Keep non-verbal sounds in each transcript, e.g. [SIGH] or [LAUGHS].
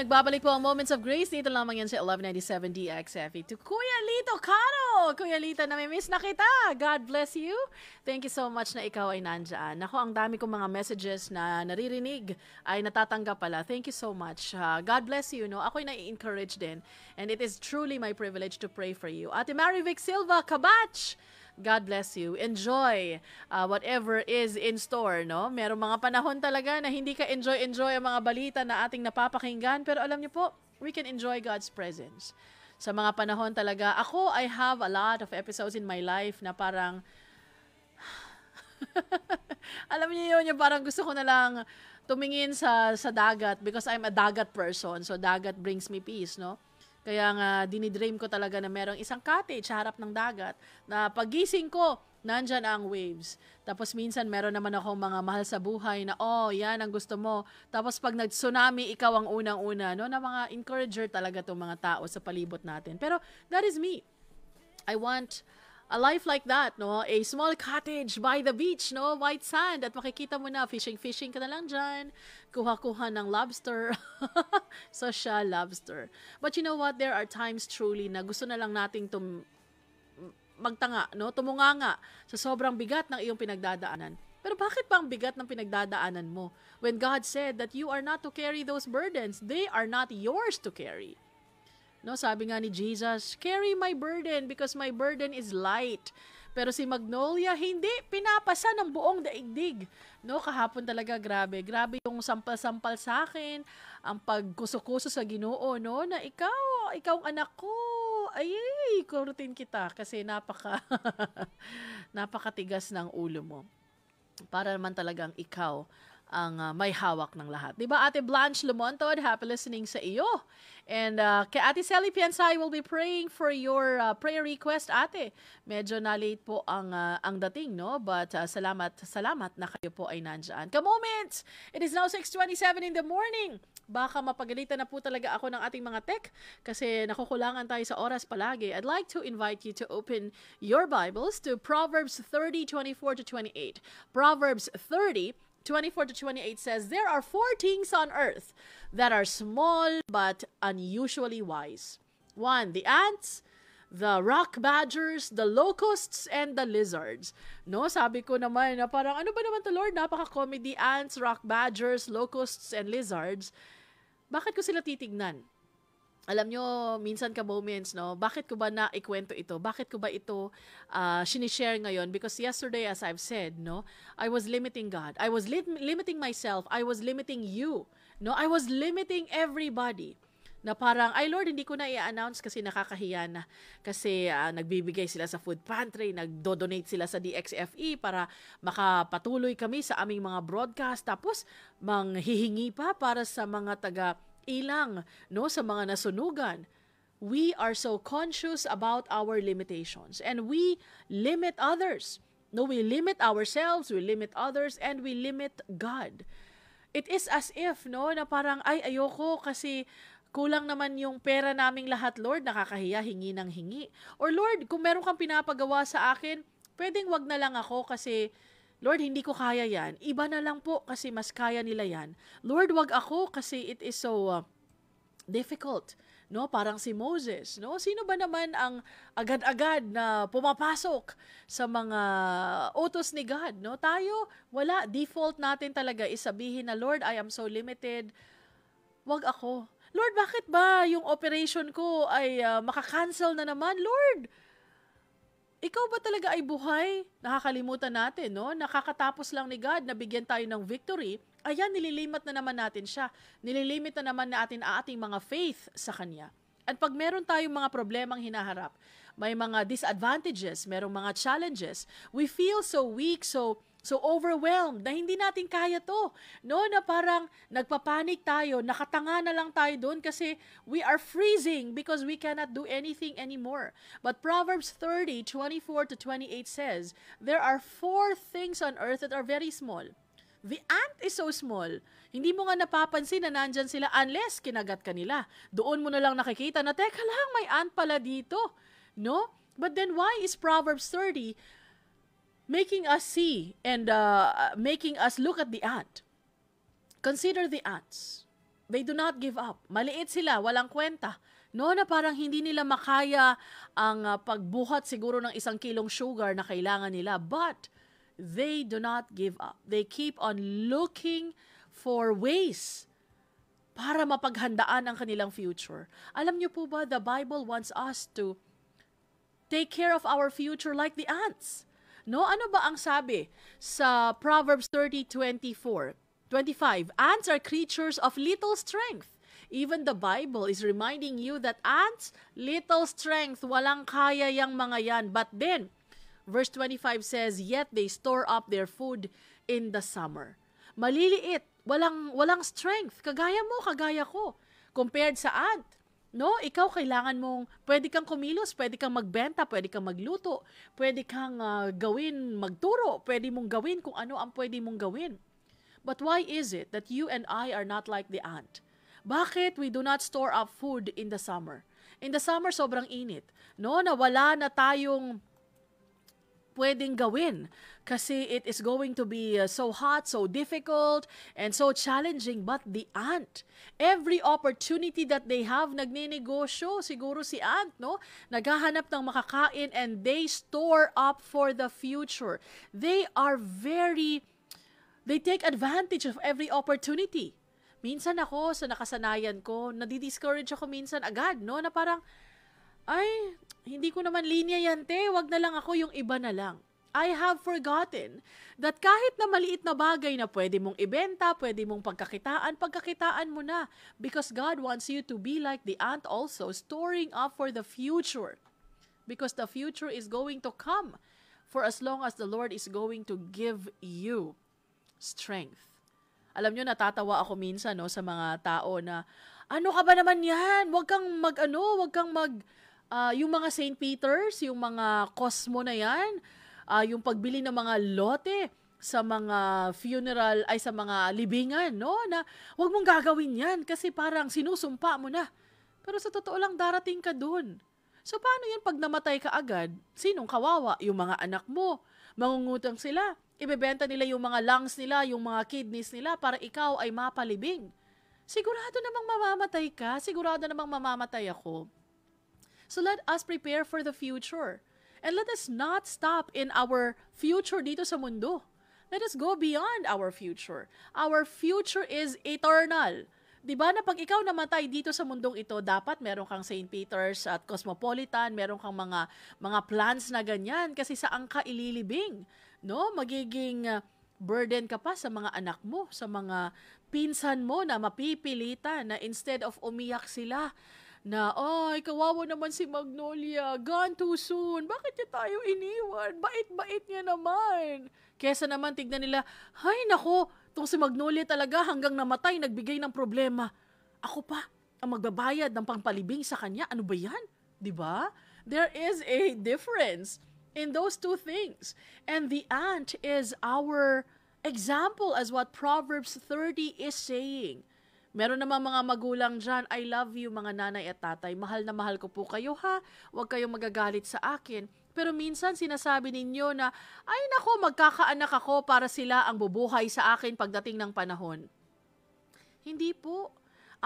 nagbabalik po ang Moments of Grace. Dito lamang yan sa 1197 DXFE. To Kuya Lito Caro! Kuya Lito, namimiss na kita! God bless you! Thank you so much na ikaw ay nandyan. Nako, ang dami kong mga messages na naririnig ay natatanggap pala. Thank you so much. Uh, God bless you. No? Ako'y nai-encourage din. And it is truly my privilege to pray for you. Ate Marivic Silva, Kabatch! God bless you. Enjoy uh, whatever is in store, no? Merong mga panahon talaga na hindi ka enjoy-enjoy ang mga balita na ating napapakinggan. Pero alam niyo po, we can enjoy God's presence. Sa mga panahon talaga, ako, I have a lot of episodes in my life na parang, [LAUGHS] alam niyo yun, yung parang gusto ko na lang tumingin sa, sa dagat because I'm a dagat person. So, dagat brings me peace, no? Kaya nga, dinidream ko talaga na merong isang cottage sa harap ng dagat na pagising ko, nandyan ang waves. Tapos minsan meron naman ako mga mahal sa buhay na, oh, yan ang gusto mo. Tapos pag nag-tsunami, ikaw ang unang-una. No? Na mga encourager talaga itong mga tao sa palibot natin. Pero that is me. I want a life like that, no? A small cottage by the beach, no? White sand. At makikita mo na, fishing-fishing ka na lang dyan. Kuha-kuha ng lobster. [LAUGHS] so siya, lobster. But you know what? There are times truly na gusto na lang nating tum magtanga, no? Tumunganga sa sobrang bigat ng iyong pinagdadaanan. Pero bakit pa ang bigat ng pinagdadaanan mo? When God said that you are not to carry those burdens, they are not yours to carry. No, sabi nga ni Jesus, carry my burden because my burden is light. Pero si Magnolia, hindi, pinapasa ng buong daigdig. No, kahapon talaga, grabe. Grabe yung sampal-sampal sa akin, ang pagkuso sa ginoo, no, na ikaw, ikaw ang anak ko. Ay, kurutin kita kasi napaka, [LAUGHS] napakatigas ng ulo mo. Para naman talagang ikaw ang uh, may hawak ng lahat. Diba, Ate Blanche Lumontod, happy listening sa iyo. And uh, kay Ate Sally Piansay, will be praying for your uh, prayer request, Ate. Medyo na late po ang, uh, ang dating, no? But uh, salamat, salamat na kayo po ay nandiyan. Ka-moment! It is now 6.27 in the morning. Baka mapagalitan na po talaga ako ng ating mga tech kasi nakukulangan tayo sa oras palagi. I'd like to invite you to open your Bibles to Proverbs 30:24 to 28. Proverbs 30, 24 to 28 says, There are four things on earth that are small but unusually wise. One, the ants, the rock badgers, the locusts, and the lizards. No, sabi ko naman na parang ano ba naman to Lord, napaka-comedy ants, rock badgers, locusts, and lizards. Bakit ko sila titignan? alam nyo, minsan ka moments, no? Bakit ko ba naikwento ito? Bakit ko ba ito uh, sinishare ngayon? Because yesterday, as I've said, no? I was limiting God. I was li- limiting myself. I was limiting you. No? I was limiting everybody. Na parang, ay Lord, hindi ko na i-announce kasi nakakahiya na. Kasi uh, nagbibigay sila sa food pantry, nagdo-donate sila sa DXFE para makapatuloy kami sa aming mga broadcast. Tapos, manghihingi pa para sa mga taga- ilang no sa mga nasunugan we are so conscious about our limitations and we limit others no we limit ourselves we limit others and we limit God it is as if no na parang ay ayoko kasi Kulang naman yung pera naming lahat, Lord, nakakahiya, hingi ng hingi. Or Lord, kung meron kang pinapagawa sa akin, pwedeng wag na lang ako kasi Lord, hindi ko kaya yan. Iba na lang po kasi mas kaya nila yan. Lord, wag ako kasi it is so uh, difficult. No, parang si Moses, no? Sino ba naman ang agad-agad na pumapasok sa mga utos ni God, no? Tayo, wala default natin talaga sabihin na Lord, I am so limited. Wag ako. Lord, bakit ba yung operation ko ay uh, makakancel na naman? Lord, ikaw ba talaga ay buhay? Nakakalimutan natin, no? Nakakatapos lang ni God na bigyan tayo ng victory. Ayan, nililimat na naman natin siya. Nililimit na naman natin ang ating mga faith sa Kanya. At pag meron tayong mga problemang hinaharap, may mga disadvantages, merong mga challenges, we feel so weak, so So overwhelmed na hindi natin kaya to. No, na parang nagpapanik tayo, nakatanga na lang tayo doon kasi we are freezing because we cannot do anything anymore. But Proverbs 30, 24 to 28 says, There are four things on earth that are very small. The ant is so small. Hindi mo nga napapansin na nandyan sila unless kinagat ka nila. Doon mo na lang nakikita na, teka lang, may ant pala dito. No? But then why is Proverbs 30 making us see and uh, uh, making us look at the ant. Consider the ants. They do not give up. Maliit sila, walang kwenta. No, na parang hindi nila makaya ang uh, pagbuhat siguro ng isang kilong sugar na kailangan nila. But they do not give up. They keep on looking for ways para mapaghandaan ang kanilang future. Alam niyo po ba, the Bible wants us to take care of our future like the ants. No, ano ba ang sabi sa Proverbs 30:24? 25. Ants are creatures of little strength. Even the Bible is reminding you that ants, little strength, walang kaya yang mga yan. But then, verse 25 says, Yet they store up their food in the summer. Maliliit, walang, walang strength, kagaya mo, kagaya ko. Compared sa ant, No, ikaw kailangan mong, pwede kang kumilos, pwede kang magbenta, pwede kang magluto, pwede kang uh, gawin, magturo, pwede mong gawin kung ano ang pwede mong gawin. But why is it that you and I are not like the ant? Bakit we do not store up food in the summer? In the summer, sobrang init. No, nawala na tayong pwedeng gawin kasi it is going to be uh, so hot, so difficult, and so challenging. But the aunt, every opportunity that they have, nagninegosyo, siguro si aunt, no? Naghahanap ng makakain and they store up for the future. They are very, they take advantage of every opportunity. Minsan ako, sa nakasanayan ko, nadidiscourage ako minsan agad, no? Na parang, ay, hindi ko naman linya yan te, wag na lang ako yung iba na lang. I have forgotten that kahit na maliit na bagay na pwede mong ibenta, pwede mong pagkakitaan, pagkakitaan mo na. Because God wants you to be like the ant also, storing up for the future. Because the future is going to come for as long as the Lord is going to give you strength. Alam nyo, natatawa ako minsan no, sa mga tao na, ano ka ba naman yan? Huwag kang mag, ano, huwag kang mag, Uh, yung mga St. Peter's, yung mga Cosmo na yan, uh, yung pagbili ng mga lote sa mga funeral, ay sa mga libingan, no? Na wag mong gagawin yan kasi parang sinusumpa mo na. Pero sa totoo lang, darating ka dun. So paano yan pag namatay ka agad, sinong kawawa? Yung mga anak mo, mangungutang sila. Ibebenta nila yung mga lungs nila, yung mga kidneys nila para ikaw ay mapalibing. Sigurado namang mamamatay ka, sigurado namang mamamatay ako. So let us prepare for the future. And let us not stop in our future dito sa mundo. Let us go beyond our future. Our future is eternal. 'Di ba na pag ikaw namatay dito sa mundong ito, dapat meron kang St. Peter's at Cosmopolitan, meron kang mga mga plans na ganyan kasi saan ka ililibing? No? Magiging uh, burden ka pa sa mga anak mo, sa mga pinsan mo na mapipilitan na instead of umiyak sila na, ay, kawawa naman si Magnolia, gone too soon, bakit niya tayo iniwan? Bait-bait niya naman. Kesa naman, tignan nila, ay, nako, tong si Magnolia talaga hanggang namatay, nagbigay ng problema. Ako pa, ang magbabayad ng pangpalibing sa kanya, ano ba yan? ba? Diba? There is a difference in those two things. And the aunt is our example as what Proverbs 30 is saying. Meron naman mga magulang dyan, I love you mga nanay at tatay, mahal na mahal ko po kayo ha, huwag kayong magagalit sa akin. Pero minsan sinasabi ninyo na, ay nako, magkakaanak ako para sila ang bubuhay sa akin pagdating ng panahon. Hindi po.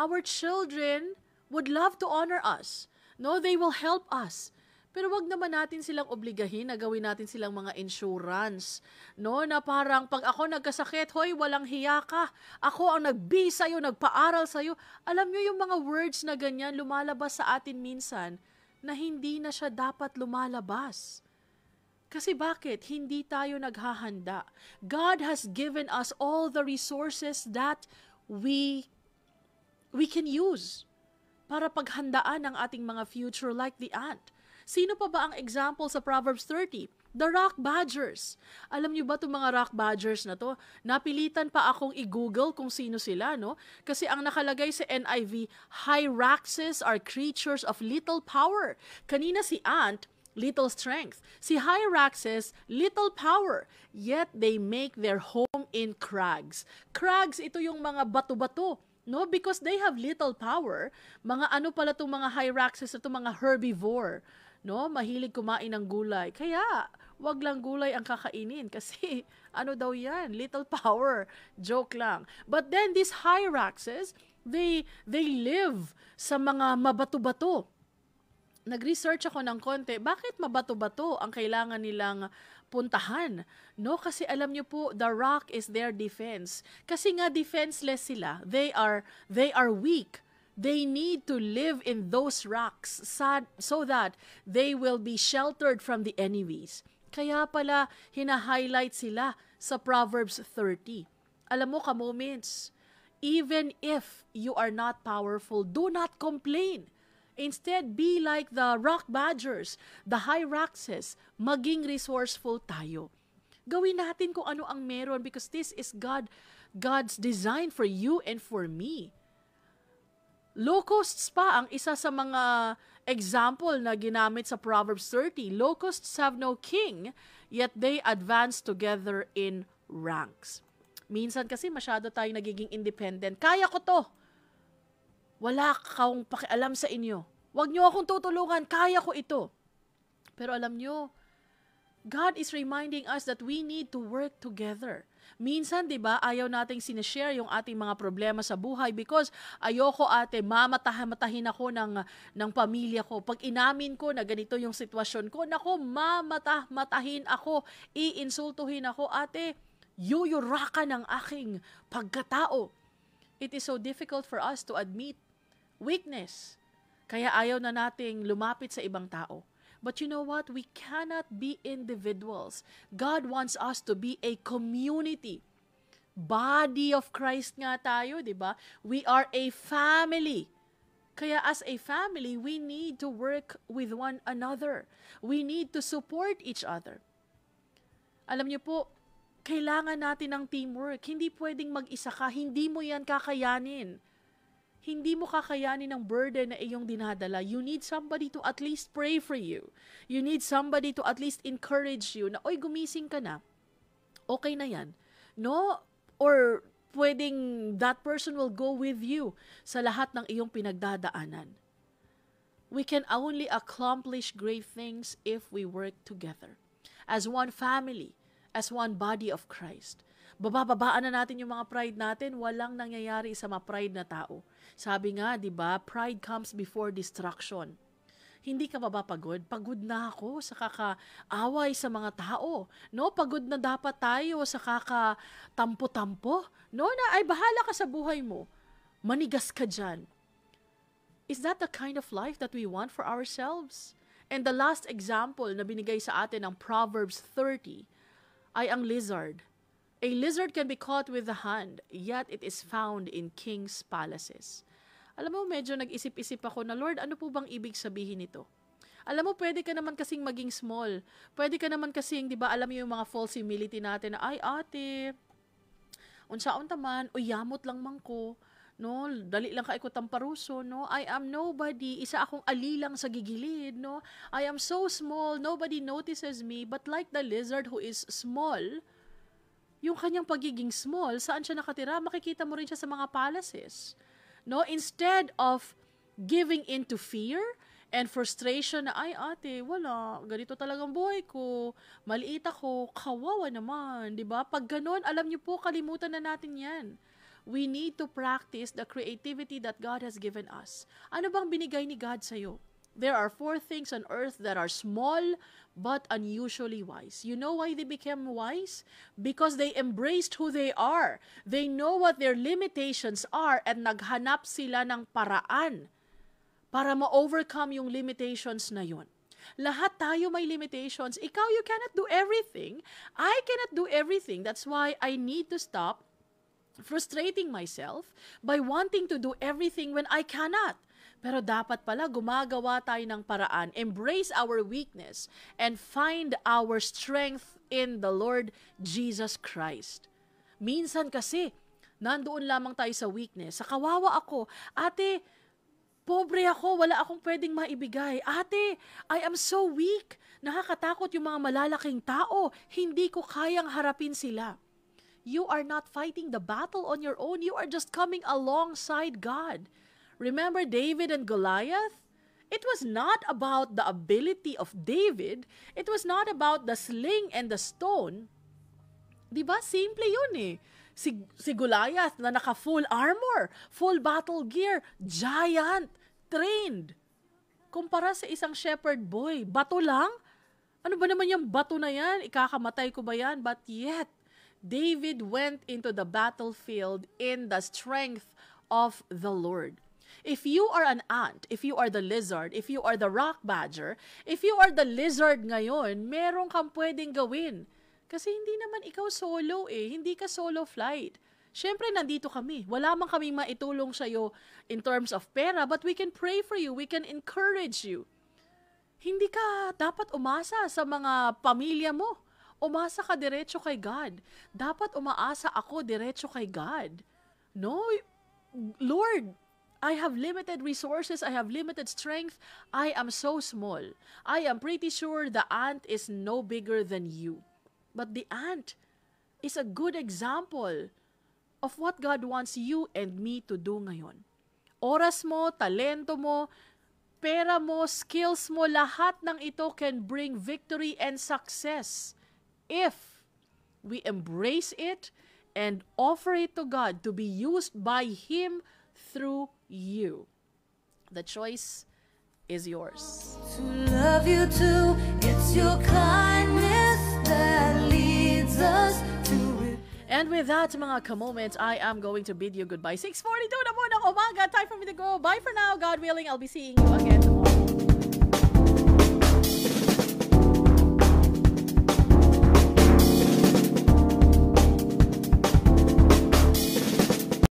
Our children would love to honor us. No, they will help us. Pero wag naman natin silang obligahin na gawin natin silang mga insurance. No, na parang pag ako nagkasakit, hoy, walang hiya ka. Ako ang nagbi sa'yo, nagpaaral sa'yo. Alam nyo yung mga words na ganyan lumalabas sa atin minsan na hindi na siya dapat lumalabas. Kasi bakit? Hindi tayo naghahanda. God has given us all the resources that we we can use para paghandaan ang ating mga future like the ant. Sino pa ba ang example sa Proverbs 30? The Rock Badgers. Alam niyo ba itong mga Rock Badgers na to? Napilitan pa akong i-google kung sino sila, no? Kasi ang nakalagay sa NIV, Hyraxes are creatures of little power. Kanina si Ant, little strength. Si Hyraxes, little power, yet they make their home in crags. Crags, ito yung mga bato-bato. No, because they have little power, mga ano pala itong mga Hyraxes, itong mga herbivore no? Mahilig kumain ng gulay. Kaya, wag lang gulay ang kakainin kasi [LAUGHS] ano daw yan, little power. Joke lang. But then these hyraxes, they they live sa mga mabato-bato. Nag-research ako ng konti, bakit mabato-bato ang kailangan nilang puntahan? No, kasi alam niyo po, the rock is their defense. Kasi nga defenseless sila. They are they are weak They need to live in those rocks so that they will be sheltered from the enemies. Kaya pala hina-highlight sila sa Proverbs 30. Alam mo ka moments, even if you are not powerful, do not complain. Instead, be like the rock badgers, the high rockses, maging resourceful tayo. Gawin natin kung ano ang meron because this is God, God's design for you and for me. Low costs pa ang isa sa mga example na ginamit sa Proverbs 30. Low costs have no king, yet they advance together in ranks. Minsan kasi masyado tayo nagiging independent. Kaya ko to. Wala akong pakialam sa inyo. Huwag niyo akong tutulungan. Kaya ko ito. Pero alam niyo, God is reminding us that we need to work together. Minsan, di ba, ayaw nating sinishare yung ating mga problema sa buhay because ayoko ate, mamatahimatahin ako ng, ng pamilya ko. Pag inamin ko na ganito yung sitwasyon ko, nako, mamatahmatahin ako, iinsultuhin ako, ate, yuyurakan ng aking pagkatao. It is so difficult for us to admit weakness. Kaya ayaw na nating lumapit sa ibang tao. But you know what? We cannot be individuals. God wants us to be a community. Body of Christ nga tayo, di ba? We are a family. Kaya as a family, we need to work with one another. We need to support each other. Alam niyo po, kailangan natin ng teamwork. Hindi pwedeng mag-isa ka. Hindi mo yan kakayanin hindi mo kakayanin ang burden na iyong dinadala. You need somebody to at least pray for you. You need somebody to at least encourage you na, oy, gumising ka na. Okay na yan. No? Or pwedeng that person will go with you sa lahat ng iyong pinagdadaanan. We can only accomplish great things if we work together. As one family, as one body of Christ babababaan na natin yung mga pride natin, walang nangyayari sa mga pride na tao. Sabi nga, 'di ba, pride comes before destruction. Hindi ka ba pagod? na ako sa kakaaway sa mga tao. No, pagod na dapat tayo sa kakatampo-tampo. No, na ay bahala ka sa buhay mo. Manigas ka diyan. Is that the kind of life that we want for ourselves? And the last example na binigay sa atin ng Proverbs 30 ay ang lizard A lizard can be caught with the hand, yet it is found in king's palaces. Alam mo, medyo nag-isip-isip ako na, Lord, ano po bang ibig sabihin nito? Alam mo, pwede ka naman kasing maging small. Pwede ka naman kasing, di ba, alam mo yung mga false humility natin na, ay ate, unsa unta man, uyamot lang man ko. No, dali lang kaikot ang paruso, no? I am nobody, isa akong alilang sa gigilid, no? I am so small, nobody notices me, but like the lizard who is small, yung kanyang pagiging small, saan siya nakatira, makikita mo rin siya sa mga palaces. No? Instead of giving in to fear and frustration na, ay ate, wala, ganito talagang buhay ko, maliit ako, kawawa naman, di ba? Pag ganun, alam niyo po, kalimutan na natin yan. We need to practice the creativity that God has given us. Ano bang binigay ni God sa'yo? There are four things on earth that are small but unusually wise. You know why they became wise? Because they embraced who they are. They know what their limitations are at naghanap sila ng paraan para ma-overcome yung limitations na yun. Lahat tayo may limitations. Ikaw, you cannot do everything. I cannot do everything. That's why I need to stop frustrating myself by wanting to do everything when I cannot. Pero dapat pala gumagawa tayo ng paraan, embrace our weakness, and find our strength in the Lord Jesus Christ. Minsan kasi, nandoon lamang tayo sa weakness. Sa kawawa ako, ate, pobre ako, wala akong pwedeng maibigay. Ate, I am so weak. Nakakatakot yung mga malalaking tao. Hindi ko kayang harapin sila. You are not fighting the battle on your own. You are just coming alongside God. Remember David and Goliath? It was not about the ability of David. It was not about the sling and the stone. Di ba? Simple yun eh. Si, si Goliath na naka full armor, full battle gear, giant, trained. Kumpara sa isang shepherd boy, bato lang? Ano ba naman yung bato na yan? Ikakamatay ko ba yan? But yet, David went into the battlefield in the strength of the Lord. If you are an ant, if you are the lizard, if you are the rock badger, if you are the lizard ngayon, meron kang pwedeng gawin. Kasi hindi naman ikaw solo eh, hindi ka solo flight. Siyempre, nandito kami. Wala man kaming maitulong sa'yo in terms of pera, but we can pray for you. We can encourage you. Hindi ka dapat umasa sa mga pamilya mo. Umasa ka diretso kay God. Dapat umaasa ako diretso kay God. No, Lord, I have limited resources, I have limited strength, I am so small. I am pretty sure the ant is no bigger than you. But the ant is a good example of what God wants you and me to do ngayon. Oras mo, talento mo, pera mo, skills mo, lahat ng ito can bring victory and success if we embrace it and offer it to God to be used by Him through you. The choice is yours. To love you too, it's your kindness that leads us to And with that, mga ka-moment, I am going to bid you goodbye. 6.42 na muna umaga. Time for me to go. Bye for now. God willing, I'll be seeing you again tomorrow.